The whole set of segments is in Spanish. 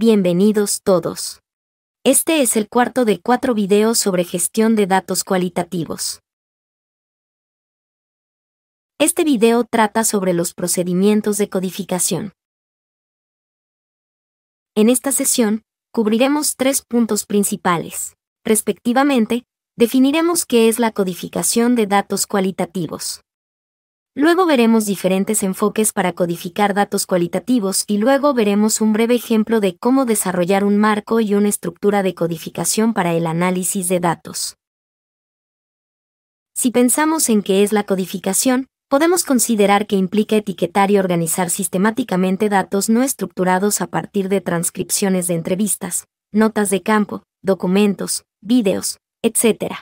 Bienvenidos todos. Este es el cuarto de cuatro videos sobre gestión de datos cualitativos. Este video trata sobre los procedimientos de codificación. En esta sesión, cubriremos tres puntos principales. Respectivamente, definiremos qué es la codificación de datos cualitativos. Luego veremos diferentes enfoques para codificar datos cualitativos y luego veremos un breve ejemplo de cómo desarrollar un marco y una estructura de codificación para el análisis de datos. Si pensamos en qué es la codificación, podemos considerar que implica etiquetar y organizar sistemáticamente datos no estructurados a partir de transcripciones de entrevistas, notas de campo, documentos, vídeos, etc.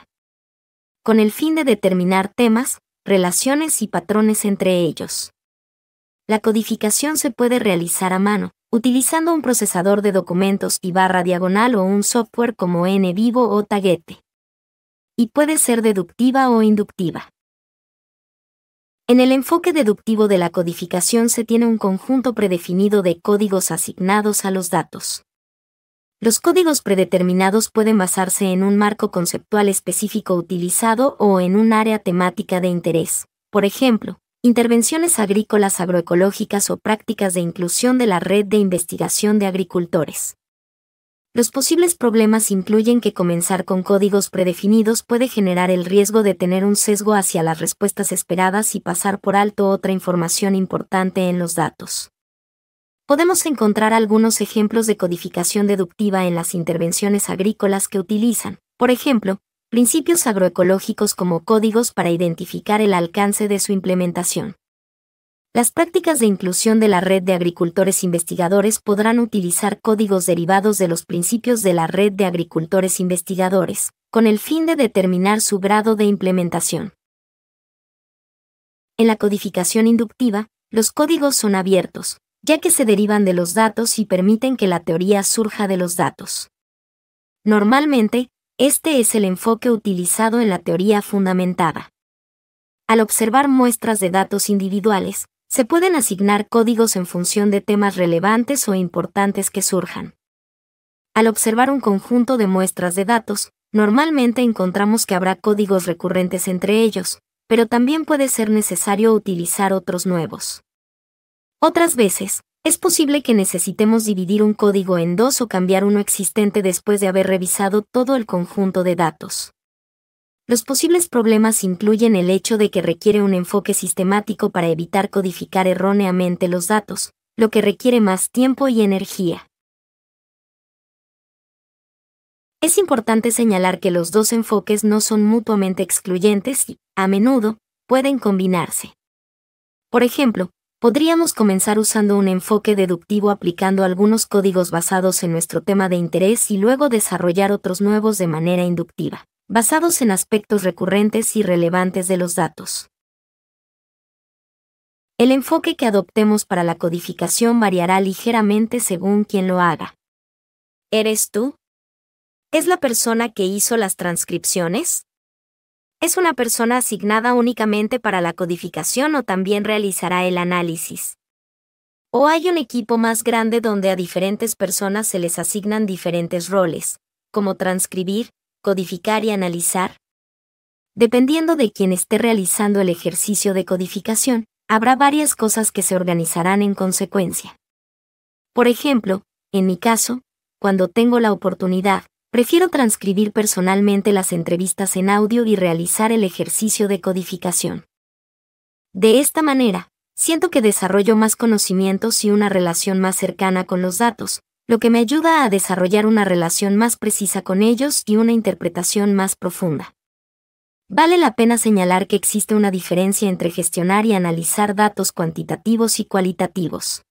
Con el fin de determinar temas, relaciones y patrones entre ellos. La codificación se puede realizar a mano, utilizando un procesador de documentos y barra diagonal o un software como NVivo o Taguete. Y puede ser deductiva o inductiva. En el enfoque deductivo de la codificación se tiene un conjunto predefinido de códigos asignados a los datos. Los códigos predeterminados pueden basarse en un marco conceptual específico utilizado o en un área temática de interés. Por ejemplo, intervenciones agrícolas agroecológicas o prácticas de inclusión de la red de investigación de agricultores. Los posibles problemas incluyen que comenzar con códigos predefinidos puede generar el riesgo de tener un sesgo hacia las respuestas esperadas y pasar por alto otra información importante en los datos podemos encontrar algunos ejemplos de codificación deductiva en las intervenciones agrícolas que utilizan, por ejemplo, principios agroecológicos como códigos para identificar el alcance de su implementación. Las prácticas de inclusión de la red de agricultores investigadores podrán utilizar códigos derivados de los principios de la red de agricultores investigadores, con el fin de determinar su grado de implementación. En la codificación inductiva, los códigos son abiertos, ya que se derivan de los datos y permiten que la teoría surja de los datos. Normalmente, este es el enfoque utilizado en la teoría fundamentada. Al observar muestras de datos individuales, se pueden asignar códigos en función de temas relevantes o importantes que surjan. Al observar un conjunto de muestras de datos, normalmente encontramos que habrá códigos recurrentes entre ellos, pero también puede ser necesario utilizar otros nuevos. Otras veces, es posible que necesitemos dividir un código en dos o cambiar uno existente después de haber revisado todo el conjunto de datos. Los posibles problemas incluyen el hecho de que requiere un enfoque sistemático para evitar codificar erróneamente los datos, lo que requiere más tiempo y energía. Es importante señalar que los dos enfoques no son mutuamente excluyentes y, a menudo, pueden combinarse. Por ejemplo, podríamos comenzar usando un enfoque deductivo aplicando algunos códigos basados en nuestro tema de interés y luego desarrollar otros nuevos de manera inductiva, basados en aspectos recurrentes y relevantes de los datos. El enfoque que adoptemos para la codificación variará ligeramente según quien lo haga. ¿Eres tú? ¿Es la persona que hizo las transcripciones? es una persona asignada únicamente para la codificación o también realizará el análisis. O hay un equipo más grande donde a diferentes personas se les asignan diferentes roles, como transcribir, codificar y analizar. Dependiendo de quien esté realizando el ejercicio de codificación, habrá varias cosas que se organizarán en consecuencia. Por ejemplo, en mi caso, cuando tengo la oportunidad, Prefiero transcribir personalmente las entrevistas en audio y realizar el ejercicio de codificación. De esta manera, siento que desarrollo más conocimientos y una relación más cercana con los datos, lo que me ayuda a desarrollar una relación más precisa con ellos y una interpretación más profunda. Vale la pena señalar que existe una diferencia entre gestionar y analizar datos cuantitativos y cualitativos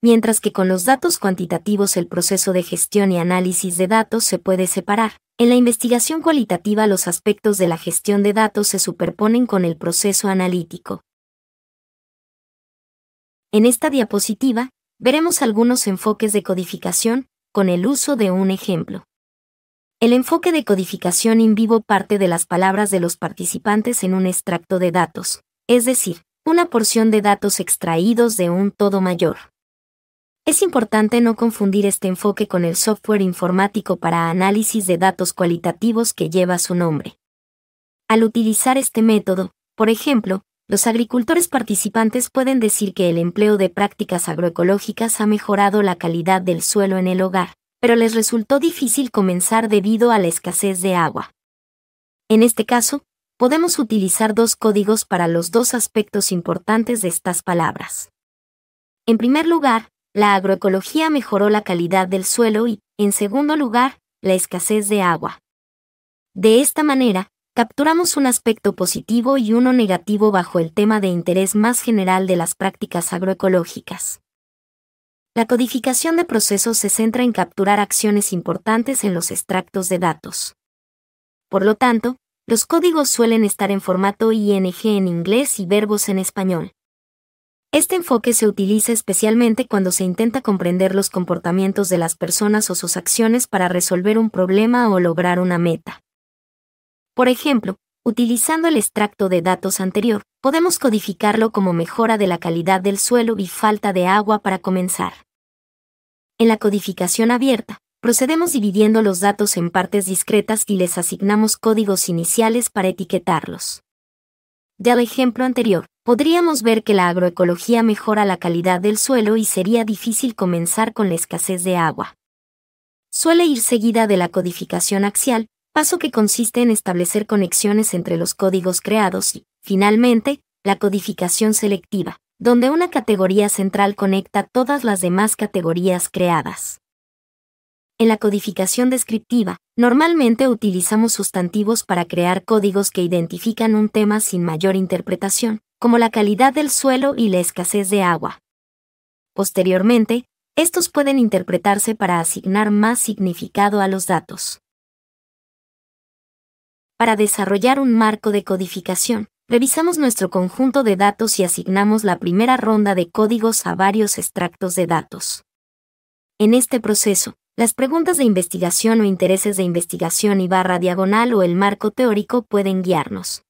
mientras que con los datos cuantitativos el proceso de gestión y análisis de datos se puede separar. En la investigación cualitativa los aspectos de la gestión de datos se superponen con el proceso analítico. En esta diapositiva, veremos algunos enfoques de codificación, con el uso de un ejemplo. El enfoque de codificación in vivo parte de las palabras de los participantes en un extracto de datos, es decir, una porción de datos extraídos de un todo mayor. Es importante no confundir este enfoque con el software informático para análisis de datos cualitativos que lleva su nombre. Al utilizar este método, por ejemplo, los agricultores participantes pueden decir que el empleo de prácticas agroecológicas ha mejorado la calidad del suelo en el hogar, pero les resultó difícil comenzar debido a la escasez de agua. En este caso, podemos utilizar dos códigos para los dos aspectos importantes de estas palabras. En primer lugar, la agroecología mejoró la calidad del suelo y, en segundo lugar, la escasez de agua. De esta manera, capturamos un aspecto positivo y uno negativo bajo el tema de interés más general de las prácticas agroecológicas. La codificación de procesos se centra en capturar acciones importantes en los extractos de datos. Por lo tanto, los códigos suelen estar en formato ING en inglés y verbos en español. Este enfoque se utiliza especialmente cuando se intenta comprender los comportamientos de las personas o sus acciones para resolver un problema o lograr una meta. Por ejemplo, utilizando el extracto de datos anterior, podemos codificarlo como mejora de la calidad del suelo y falta de agua para comenzar. En la codificación abierta, procedemos dividiendo los datos en partes discretas y les asignamos códigos iniciales para etiquetarlos. Del ejemplo anterior, podríamos ver que la agroecología mejora la calidad del suelo y sería difícil comenzar con la escasez de agua. Suele ir seguida de la codificación axial, paso que consiste en establecer conexiones entre los códigos creados y, finalmente, la codificación selectiva, donde una categoría central conecta todas las demás categorías creadas. En la codificación descriptiva, normalmente utilizamos sustantivos para crear códigos que identifican un tema sin mayor interpretación, como la calidad del suelo y la escasez de agua. Posteriormente, estos pueden interpretarse para asignar más significado a los datos. Para desarrollar un marco de codificación, revisamos nuestro conjunto de datos y asignamos la primera ronda de códigos a varios extractos de datos. En este proceso, las preguntas de investigación o intereses de investigación y barra diagonal o el marco teórico pueden guiarnos.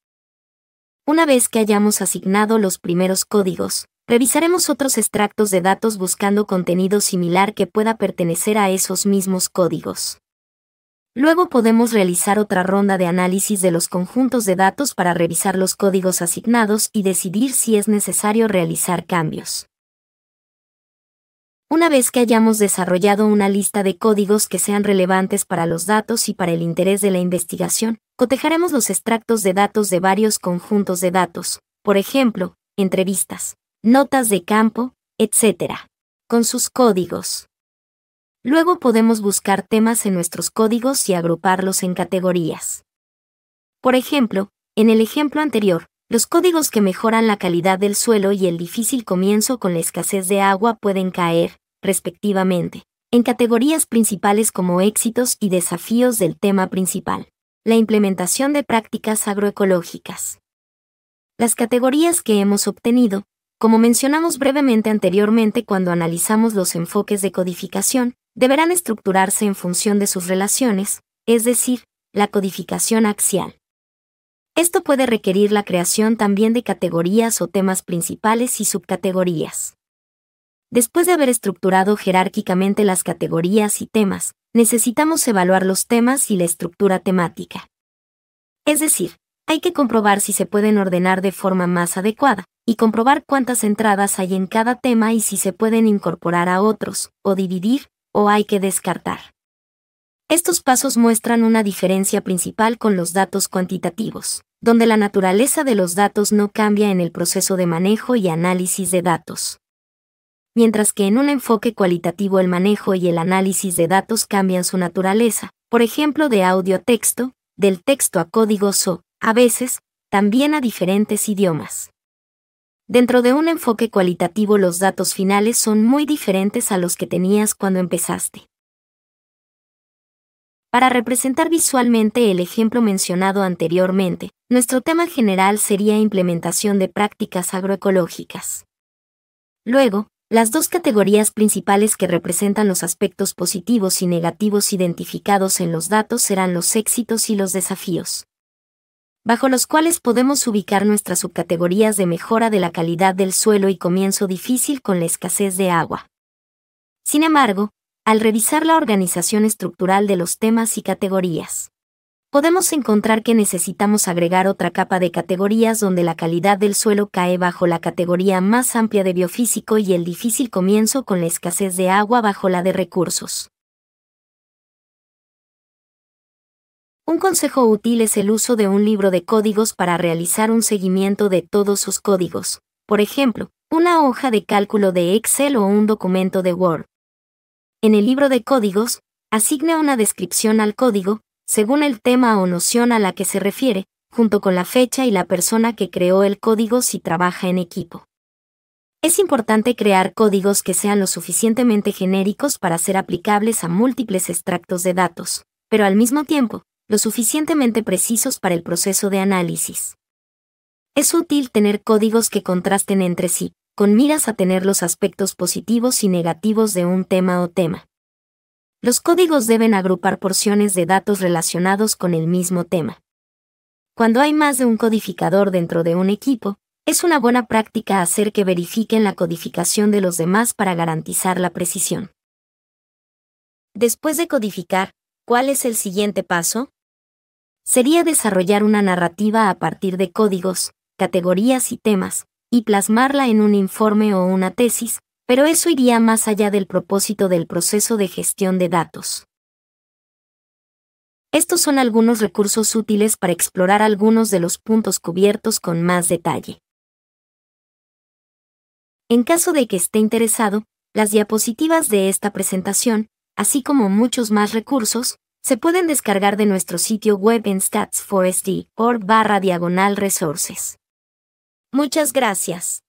Una vez que hayamos asignado los primeros códigos, revisaremos otros extractos de datos buscando contenido similar que pueda pertenecer a esos mismos códigos. Luego podemos realizar otra ronda de análisis de los conjuntos de datos para revisar los códigos asignados y decidir si es necesario realizar cambios. Una vez que hayamos desarrollado una lista de códigos que sean relevantes para los datos y para el interés de la investigación, cotejaremos los extractos de datos de varios conjuntos de datos, por ejemplo, entrevistas, notas de campo, etc., con sus códigos. Luego podemos buscar temas en nuestros códigos y agruparlos en categorías. Por ejemplo, en el ejemplo anterior, los códigos que mejoran la calidad del suelo y el difícil comienzo con la escasez de agua pueden caer, respectivamente, en categorías principales como éxitos y desafíos del tema principal. La implementación de prácticas agroecológicas. Las categorías que hemos obtenido, como mencionamos brevemente anteriormente cuando analizamos los enfoques de codificación, deberán estructurarse en función de sus relaciones, es decir, la codificación axial esto puede requerir la creación también de categorías o temas principales y subcategorías. Después de haber estructurado jerárquicamente las categorías y temas, necesitamos evaluar los temas y la estructura temática. Es decir, hay que comprobar si se pueden ordenar de forma más adecuada, y comprobar cuántas entradas hay en cada tema y si se pueden incorporar a otros, o dividir, o hay que descartar. Estos pasos muestran una diferencia principal con los datos cuantitativos donde la naturaleza de los datos no cambia en el proceso de manejo y análisis de datos. Mientras que en un enfoque cualitativo el manejo y el análisis de datos cambian su naturaleza, por ejemplo de audio-texto, a del texto a códigos o, a veces, también a diferentes idiomas. Dentro de un enfoque cualitativo los datos finales son muy diferentes a los que tenías cuando empezaste. Para representar visualmente el ejemplo mencionado anteriormente, nuestro tema general sería implementación de prácticas agroecológicas. Luego, las dos categorías principales que representan los aspectos positivos y negativos identificados en los datos serán los éxitos y los desafíos, bajo los cuales podemos ubicar nuestras subcategorías de mejora de la calidad del suelo y comienzo difícil con la escasez de agua. Sin embargo, al revisar la organización estructural de los temas y categorías. Podemos encontrar que necesitamos agregar otra capa de categorías donde la calidad del suelo cae bajo la categoría más amplia de biofísico y el difícil comienzo con la escasez de agua bajo la de recursos. Un consejo útil es el uso de un libro de códigos para realizar un seguimiento de todos sus códigos, por ejemplo, una hoja de cálculo de Excel o un documento de Word en el libro de códigos, asigna una descripción al código, según el tema o noción a la que se refiere, junto con la fecha y la persona que creó el código si trabaja en equipo. Es importante crear códigos que sean lo suficientemente genéricos para ser aplicables a múltiples extractos de datos, pero al mismo tiempo, lo suficientemente precisos para el proceso de análisis. Es útil tener códigos que contrasten entre sí, con miras a tener los aspectos positivos y negativos de un tema o tema. Los códigos deben agrupar porciones de datos relacionados con el mismo tema. Cuando hay más de un codificador dentro de un equipo, es una buena práctica hacer que verifiquen la codificación de los demás para garantizar la precisión. Después de codificar, ¿cuál es el siguiente paso? Sería desarrollar una narrativa a partir de códigos, categorías y temas, y plasmarla en un informe o una tesis, pero eso iría más allá del propósito del proceso de gestión de datos. Estos son algunos recursos útiles para explorar algunos de los puntos cubiertos con más detalle. En caso de que esté interesado, las diapositivas de esta presentación, así como muchos más recursos, se pueden descargar de nuestro sitio web en o barra diagonal resources. Muchas gracias.